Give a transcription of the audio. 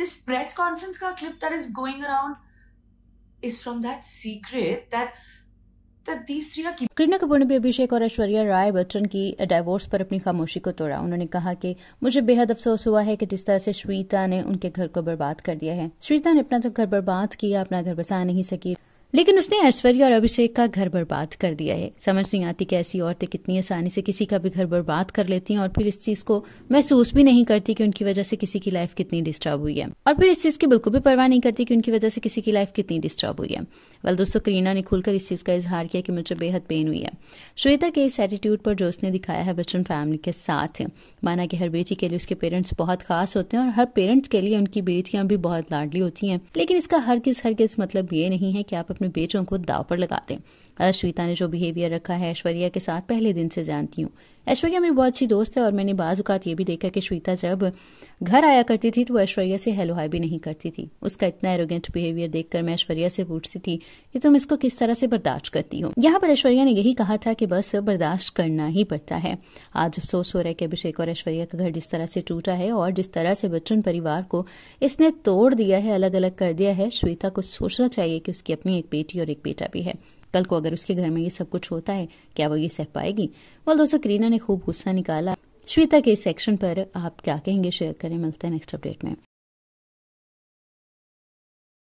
this press conference ka clip that is going around is from that secret that Kareena Kapoor ने भी अभिषेक और ऐश्वर्या राय बच्चन की divorce पर अपनी खामोशी को तोड़ा उन्होंने कहा कि मुझे बेहद अफसोस हुआ है कि जिस तरह से श्वेता ने उनके घर को बर्बाद कर दिया है श्वेता ने अपना तो घर बर्बाद किया अपना घर बसा नहीं सकी लेकिन उसने ऐश्वर्या और अभिषेक का घर बर्बाद कर दिया है समझ नहीं आती कि ऐसी औरतें कितनी आसानी से किसी का भी घर बर्बाद कर लेती हैं और फिर इस चीज को महसूस भी नहीं करती कि उनकी वजह से किसी की लाइफ कितनी डिस्टर्ब हुई है और फिर इस चीज की बिल्कुल भी परवाह नहीं करती कि उनकी वजह से किसी की लाइफ कितनी डिस्टर्ब हुई है वाल दोस्तों करीना ने खुलकर इस चीज का इजहार किया कि मुझे बेहद पेन हुई है श्वेता के इस एटीट्यूड पर जो उसने दिखाया है बच्चन फैमिली के साथ माना कि हर बेटी के लिए उसके पेरेंट्स बहुत खास होते हैं और हर पेरेंट्स के लिए उनकी बेटियां भी बहुत लाडली होती हैं लेकिन इसका हर किस हर किस मतलब ये नहीं है कि आप अपने अपने बेटों को दाव पर लगा दें अश्विता ने जो बिहेवियर रखा है ऐश्वर्या के साथ पहले दिन से जानती हूँ ऐश्वर्या मेरी बहुत अच्छी दोस्त है और मैंने बाजूकात ये भी देखा कि श्वेता जब घर आया करती थी तो वो ऐश्वर्या से हेलो हाई भी नहीं करती थी उसका इतना एरोगेंट बिहेवियर देखकर मैं ऐश्वर्या से पूछती थी कि तुम इसको किस तरह से बर्दाश्त करती हो यहाँ पर ऐश्वर्या ने यही कहा था कि बस बर्दाश्त करना ही पड़ता है आज अफसोस हो रहा है कि अभिषेक और ऐश्वर्या का घर जिस तरह से टूटा है और जिस तरह से बच्चन परिवार को इसने तोड़ दिया है अलग अलग कर दिया है श्वेता को सोचना चाहिए कि उसकी अपनी एक बेटी और एक बेटा भी है कल को अगर उसके घर में ये सब कुछ होता है क्या वो ये सह पाएगी वाल दोस्तों करीना ने खूब गुस्सा निकाला श्वेता के इस पर आप क्या कहेंगे शेयर करें मिलते हैं नेक्स्ट अपडेट में